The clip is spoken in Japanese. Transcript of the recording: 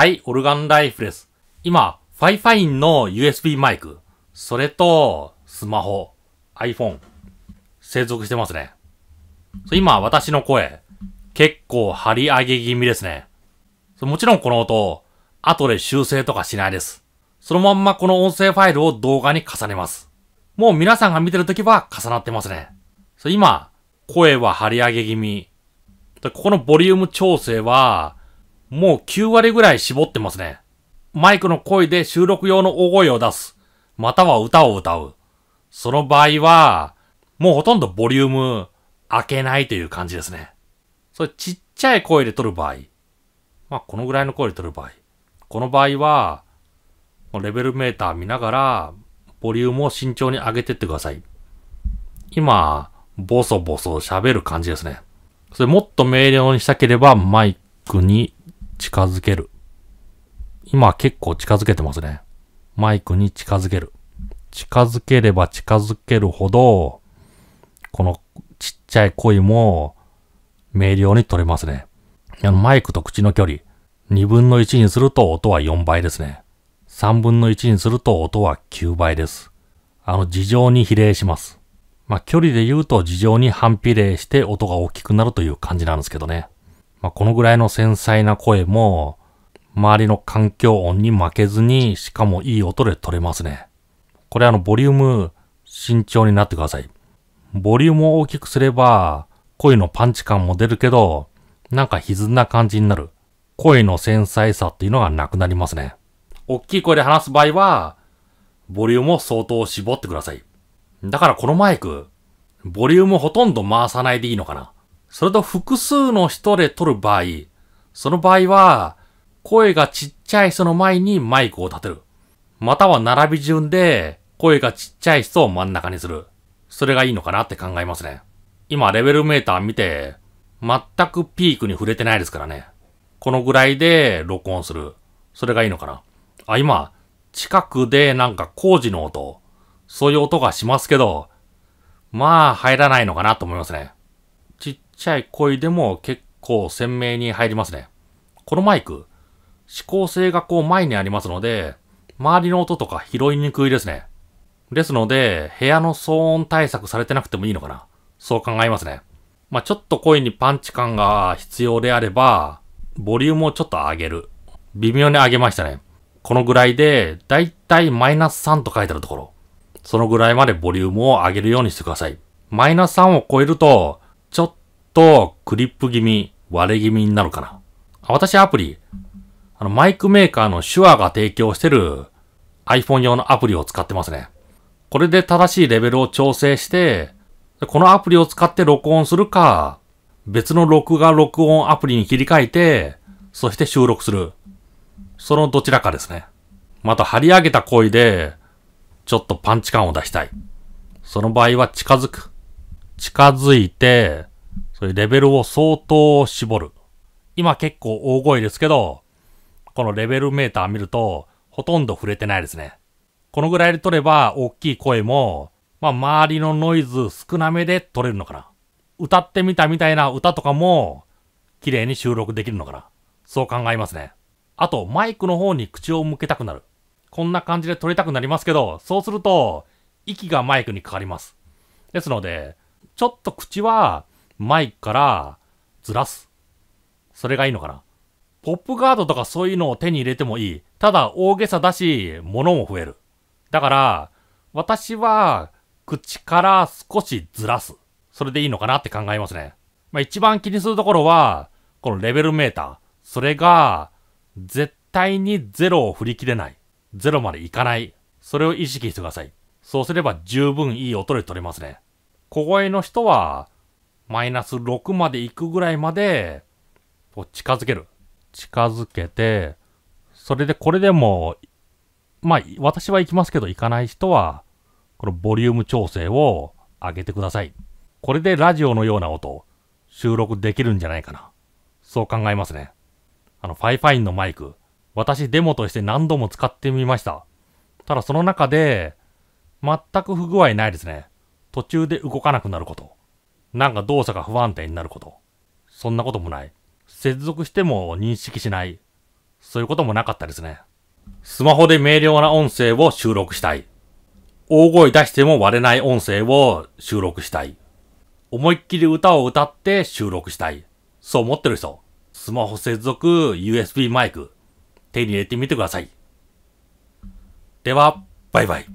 はい、オルガンライフです。今、ファイファインの USB マイク、それと、スマホ、iPhone、接続してますね。今、私の声、結構張り上げ気味ですね。もちろんこの音、後で修正とかしないです。そのまんまこの音声ファイルを動画に重ねます。もう皆さんが見てる時は重なってますね。今、声は張り上げ気味。ここのボリューム調整は、もう9割ぐらい絞ってますね。マイクの声で収録用の大声を出す。または歌を歌う。その場合は、もうほとんどボリューム開けないという感じですね。それちっちゃい声で撮る場合。まあ、このぐらいの声で撮る場合。この場合は、レベルメーター見ながら、ボリュームを慎重に上げてってください。今、ボソボソ喋る感じですね。それもっと明瞭にしたければ、マイクに近づける。今結構近づけてますね。マイクに近づける。近づければ近づけるほど、このちっちゃい声も明瞭に取れますね。あのマイクと口の距離、2分の1にすると音は4倍ですね。3分の1にすると音は9倍です。あの、事情に比例します。まあ、距離で言うと事情に反比例して音が大きくなるという感じなんですけどね。まあ、このぐらいの繊細な声も、周りの環境音に負けずに、しかもいい音で撮れますね。これあの、ボリューム、慎重になってください。ボリュームを大きくすれば、声のパンチ感も出るけど、なんか歪んだ感じになる。声の繊細さっていうのがなくなりますね。大きい声で話す場合は、ボリュームを相当絞ってください。だからこのマイク、ボリュームほとんど回さないでいいのかな。それと複数の人で撮る場合、その場合は、声がちっちゃい人の前にマイクを立てる。または並び順で、声がちっちゃい人を真ん中にする。それがいいのかなって考えますね。今、レベルメーター見て、全くピークに触れてないですからね。このぐらいで録音する。それがいいのかな。あ、今、近くでなんか工事の音、そういう音がしますけど、まあ入らないのかなと思いますね。ちゃい声でも結構鮮明に入りますね。このマイク、指向性がこう前にありますので、周りの音とか拾いにくいですね。ですので、部屋の騒音対策されてなくてもいいのかな。そう考えますね。まあ、ちょっと声にパンチ感が必要であれば、ボリュームをちょっと上げる。微妙に上げましたね。このぐらいで、だいたいマイナス3と書いてあるところ。そのぐらいまでボリュームを上げるようにしてください。マイナス3を超えると、とクリップ気味、割れ気味になるかな。私アプリ、あのマイクメーカーの手話が提供してる iPhone 用のアプリを使ってますね。これで正しいレベルを調整して、このアプリを使って録音するか、別の録画録音アプリに切り替えて、そして収録する。そのどちらかですね。また張り上げた声で、ちょっとパンチ感を出したい。その場合は近づく。近づいて、そういうレベルを相当絞る。今結構大声ですけど、このレベルメーター見ると、ほとんど触れてないですね。このぐらいで撮れば、大きい声も、まあ、周りのノイズ少なめで撮れるのかな。歌ってみたみたいな歌とかも、綺麗に収録できるのかな。そう考えますね。あと、マイクの方に口を向けたくなる。こんな感じで撮りたくなりますけど、そうすると、息がマイクにかかります。ですので、ちょっと口は、前からずらす。それがいいのかな。ポップガードとかそういうのを手に入れてもいい。ただ大げさだし、物も増える。だから、私は口から少しずらす。それでいいのかなって考えますね。まあ、一番気にするところは、このレベルメーター。それが、絶対にゼロを振り切れない。ゼロまでいかない。それを意識してください。そうすれば十分いい音で取れますね。小声の人は、マイナス6まで行くぐらいまで、こう近づける。近づけて、それでこれでも、まあ、私は行きますけど行かない人は、このボリューム調整を上げてください。これでラジオのような音、収録できるんじゃないかな。そう考えますね。あの、ファイファインのマイク、私デモとして何度も使ってみました。ただその中で、全く不具合ないですね。途中で動かなくなること。なんか動作が不安定になること。そんなこともない。接続しても認識しない。そういうこともなかったですね。スマホで明瞭な音声を収録したい。大声出しても割れない音声を収録したい。思いっきり歌を歌って収録したい。そう思ってる人。スマホ接続 USB マイク。手に入れてみてください。では、バイバイ。